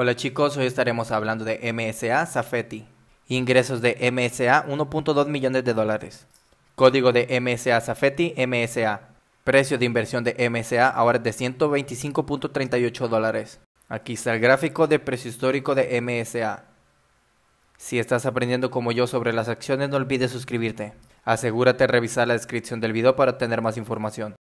Hola chicos, hoy estaremos hablando de MSA Safety. Ingresos de MSA 1.2 millones de dólares. Código de MSA Safety MSA. Precio de inversión de MSA ahora es de 125.38 dólares. Aquí está el gráfico de precio histórico de MSA. Si estás aprendiendo como yo sobre las acciones no olvides suscribirte. Asegúrate de revisar la descripción del video para obtener más información.